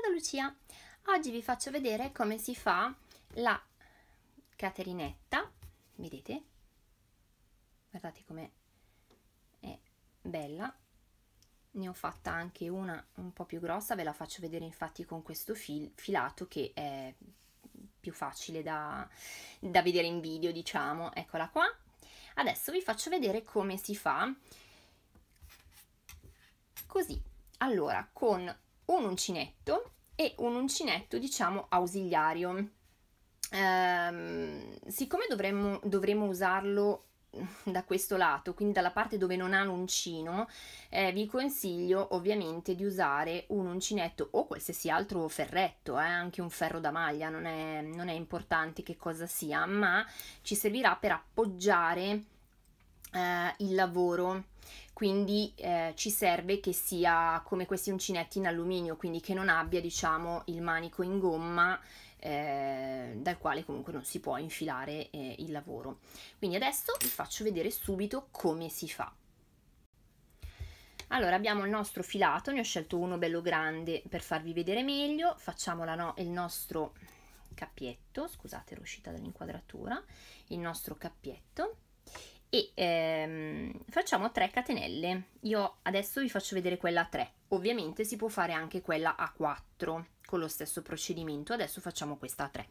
da Lucia. Oggi vi faccio vedere come si fa la caterinetta, vedete? Guardate come è bella. Ne ho fatta anche una un po' più grossa, ve la faccio vedere infatti con questo fil filato che è più facile da, da vedere in video, diciamo. Eccola qua. Adesso vi faccio vedere come si fa così. Allora, con un uncinetto e un uncinetto diciamo ausiliario. Ehm, siccome dovremmo, dovremmo usarlo da questo lato, quindi dalla parte dove non ha l'uncino, eh, vi consiglio ovviamente di usare un uncinetto o qualsiasi altro ferretto, eh, anche un ferro da maglia, non è, non è importante che cosa sia, ma ci servirà per appoggiare eh, il lavoro quindi eh, ci serve che sia come questi uncinetti in alluminio quindi che non abbia diciamo il manico in gomma eh, dal quale comunque non si può infilare eh, il lavoro quindi adesso vi faccio vedere subito come si fa allora abbiamo il nostro filato ne ho scelto uno bello grande per farvi vedere meglio facciamo la no, il nostro cappietto scusate ero uscita dall'inquadratura il nostro cappietto e ehm, facciamo 3 catenelle io adesso vi faccio vedere quella a 3 ovviamente si può fare anche quella a 4 con lo stesso procedimento adesso facciamo questa a 3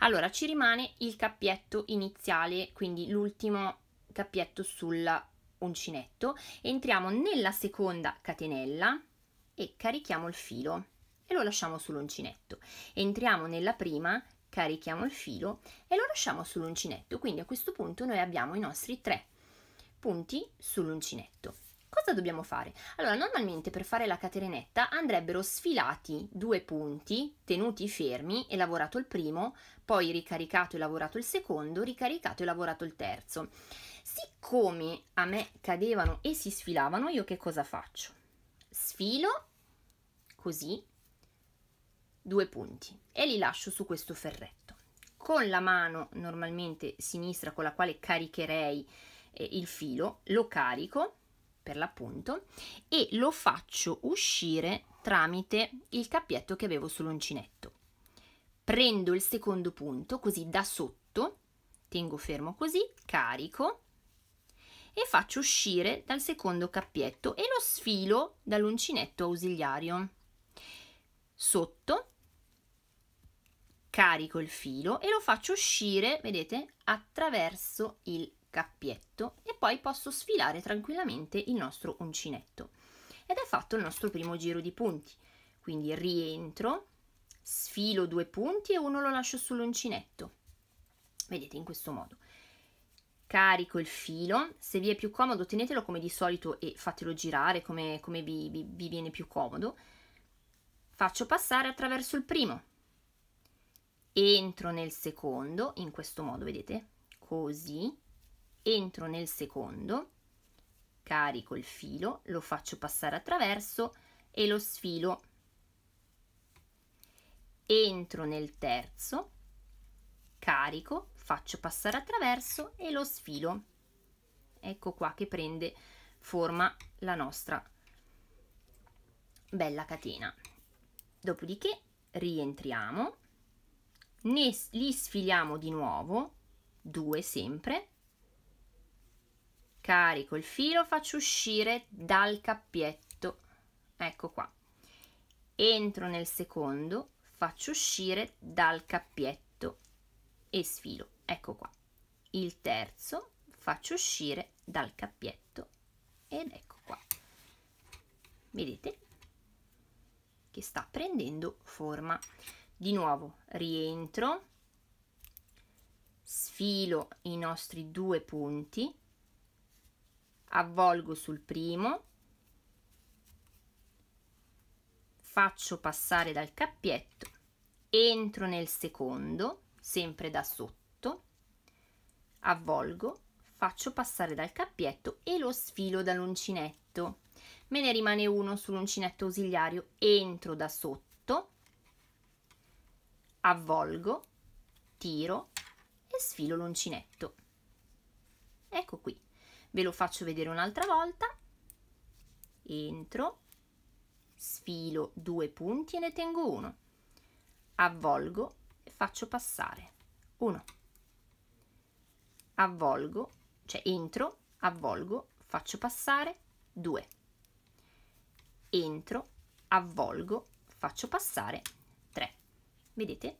allora ci rimane il cappietto iniziale quindi l'ultimo cappietto sul uncinetto entriamo nella seconda catenella e carichiamo il filo e lo lasciamo sull'uncinetto entriamo nella prima carichiamo il filo e lo lasciamo sull'uncinetto. Quindi a questo punto noi abbiamo i nostri tre punti sull'uncinetto. Cosa dobbiamo fare? Allora, normalmente per fare la catenetta andrebbero sfilati due punti, tenuti fermi e lavorato il primo, poi ricaricato e lavorato il secondo, ricaricato e lavorato il terzo. Siccome a me cadevano e si sfilavano, io che cosa faccio? Sfilo così due punti e li lascio su questo ferretto. Con la mano normalmente sinistra con la quale caricherei eh, il filo, lo carico per l'appunto e lo faccio uscire tramite il cappietto che avevo sull'uncinetto. Prendo il secondo punto così da sotto, tengo fermo così, carico e faccio uscire dal secondo cappietto e lo sfilo dall'uncinetto ausiliario. Sotto carico il filo e lo faccio uscire, vedete, attraverso il cappietto e poi posso sfilare tranquillamente il nostro uncinetto. Ed è fatto il nostro primo giro di punti. Quindi rientro, sfilo due punti e uno lo lascio sull'uncinetto. Vedete in questo modo. Carico il filo, se vi è più comodo tenetelo come di solito e fatelo girare come, come vi, vi, vi viene più comodo. Faccio passare attraverso il primo, entro nel secondo, in questo modo, vedete? Così, entro nel secondo, carico il filo, lo faccio passare attraverso e lo sfilo. Entro nel terzo, carico, faccio passare attraverso e lo sfilo. Ecco qua che prende forma la nostra bella catena. Dopodiché rientriamo ne, li sfiliamo di nuovo, due sempre, carico il filo, faccio uscire dal cappietto, ecco qua, entro nel secondo, faccio uscire dal cappietto e sfilo, ecco qua, il terzo, faccio uscire dal cappietto ed ecco qua, vedete che sta prendendo forma di nuovo rientro sfilo i nostri due punti avvolgo sul primo faccio passare dal cappietto entro nel secondo sempre da sotto avvolgo faccio passare dal cappietto e lo sfilo dall'uncinetto me ne rimane uno sull'uncinetto ausiliario entro da sotto avvolgo, tiro e sfilo l'uncinetto. Ecco qui, ve lo faccio vedere un'altra volta, entro, sfilo due punti e ne tengo uno, avvolgo e faccio passare, uno, avvolgo, cioè entro, avvolgo, faccio passare, due, entro, avvolgo, faccio passare, vedete?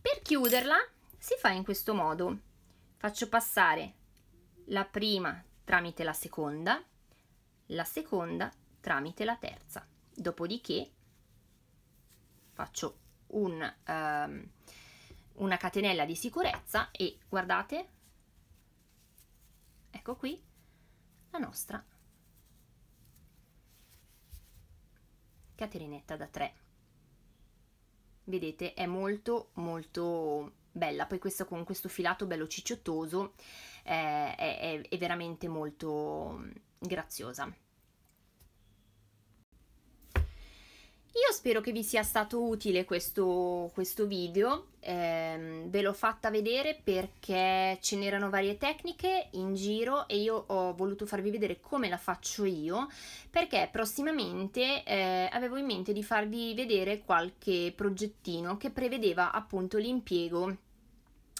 Per chiuderla si fa in questo modo, faccio passare la prima tramite la seconda, la seconda tramite la terza, dopodiché faccio un, um, una catenella di sicurezza e guardate, ecco qui la nostra catenelletta da 3 vedete è molto molto bella poi questa con questo filato bello cicciottoso eh, è, è veramente molto mm, graziosa io spero che vi sia stato utile questo, questo video ehm, ve l'ho fatta vedere perché ce n'erano varie tecniche in giro e io ho voluto farvi vedere come la faccio io perché prossimamente eh, avevo in mente di farvi vedere qualche progettino che prevedeva appunto l'impiego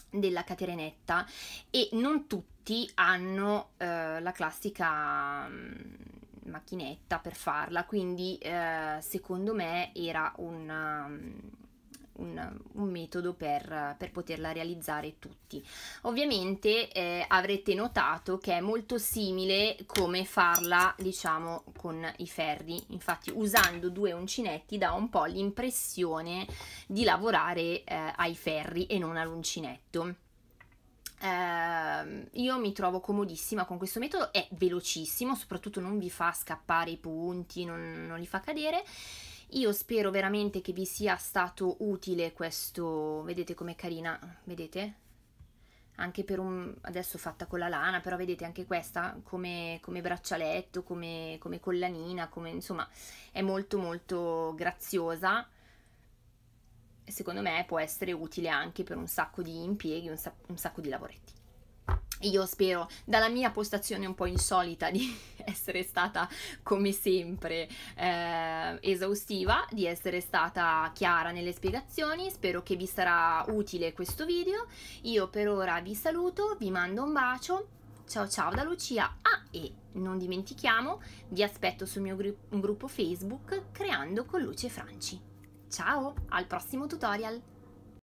della catenetta e non tutti hanno eh, la classica mm, macchinetta per farla quindi eh, secondo me era un mm, un, un metodo per, per, poterla realizzare tutti. Ovviamente eh, avrete notato che è molto simile come farla diciamo con i ferri, infatti usando due uncinetti dà un po' l'impressione di lavorare eh, ai ferri e non all'uncinetto. Uh, io mi trovo comodissima con questo metodo, è velocissimo, soprattutto non vi fa scappare i punti, non, non li fa cadere io spero veramente che vi sia stato utile questo, vedete com'è carina, vedete? Anche per un, adesso fatta con la lana, però vedete anche questa come, come braccialetto, come, come collanina, come, insomma è molto molto graziosa secondo me può essere utile anche per un sacco di impieghi, un, sac un sacco di lavoretti. Io spero, dalla mia postazione un po' insolita, di essere stata come sempre eh, esaustiva, di essere stata chiara nelle spiegazioni, spero che vi sarà utile questo video. Io per ora vi saluto, vi mando un bacio, ciao ciao da Lucia. Ah, e non dimentichiamo, vi aspetto sul mio gru gruppo Facebook Creando con Luce Franci. Ciao, al prossimo tutorial!